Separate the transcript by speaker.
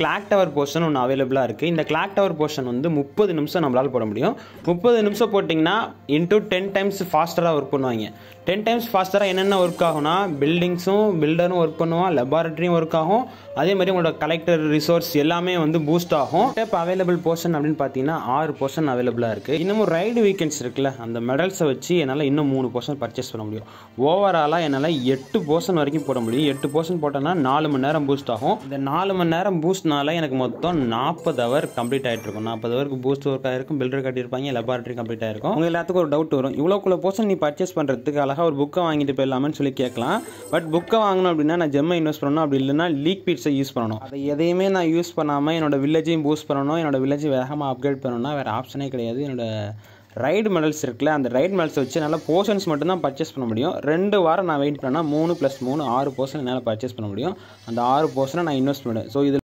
Speaker 1: clock tower portion ஒன்று அவைலபிளாக இருக்குது இந்த கிளாக் டவர் போர்ஷன் வந்து முப்பது நிமிஷம் நம்மளால் போட முடியும் முப்பது நிமிஷம் போட்டிங்கன்னா இன்டூ டென் டைம்ஸ் ஃபாஸ்டராக ஒர்க் பண்ணுவாங்க டென் டைம்ஸ் ஃபாஸ்டராக என்னென்ன ஒர்க் ஆகும்னா பில்டிங்ஸும் பில்டரும் ஒர்க் பண்ணுவான் லெபார்ட்ரியும் ஒர்க் ஆகும் அதே மாதிரி உங்களோட கலெக்டர் ரிசோர்ஸ் எல்லாமே வந்து பூஸ்ட் ஆகும் டெப் அவைலபிள் போர்ஷன் அப்படின்னு பார்த்தீங்கன்னா ஆறு போர்ஷன் அவைலபிளாக இருக்குது இன்னமும் ரைடு வீக்கெண்ட்ஸ் இருக்குல்ல அந்த மெடல்ஸை வச்சு என்னால் இன்னும் மூணு போர்ஷன் பர்ச்சேஸ் பண்ண முடியும் ஓவராலாக என்னால் எட்டு போர்ஷன் வரைக்கும் போட முடியும் எட்டு போர்ஷன் போட்டோன்னா நாலு மணி நேரம் பூஸ்ட் ஆகும் இந்த நாலு மணி நேரம் பூஸ்ட் பூஸ்ட்னால எனக்கு மொத்தம் நாற்பது அவர் கம்ப்ளீட் ஆகிட்டுருக்கும் நாற்பது அவருக்கு பூஸ்ட் ஒர்க் ஆகிருக்கும் பில்டர் கட்டியிருப்பாங்க லெபார்ட்ரி கம்ப்ளீட் ஆகிருக்கும் உங்கள் எல்லாத்துக்கும் ஒரு டவுட் வரும் இவ்வளோக்குள்ள போர்ஷன் நீ பர்ச்சேஸ் பண்ணுறதுக்கு அழகாக ஒரு புக்கை வாங்கிட்டு போயிடலாம்னு சொல்லி கேட்கலாம் பட் புக்கை வாங்கணும் அப்படின்னா நான் ஜெம்மை இன்வெஸ்ட் பண்ணணும் அப்படி இல்லைனா லீக் பீட்ஸை யூஸ் பண்ணணும் அதை எதையுமே நான் யூஸ் பண்ணாமல் என்னோடய வில்லேஜையும் பூஸ்ட் பண்ணணும் என்னோட வில்லேஜ் வேகமாக அப்கிரேட் பண்ணணும்னா வேறு ஆப்ஷனே கிடையாது என்னோட ரைடு மெடல்ஸ் இருக்குல்ல அந்த ரைட் மெடல்ஸ் வச்சு நல்லா போர்ஷன்ஸ் மட்டும்தான் பர்ச்சேஸ் பண்ண முடியும் ரெண்டு வாரம் நான் வெயிட் பண்ணால் மூணு ப்ளஸ் மூணு ஆறு போர்ஷன் என்னால் பர்ச்சேஸ் பண்ண முடியும் அந்த ஆறு போர்ஷனை நான் இன்வெஸ்ட் பண்ணுவேன் ஸோ இது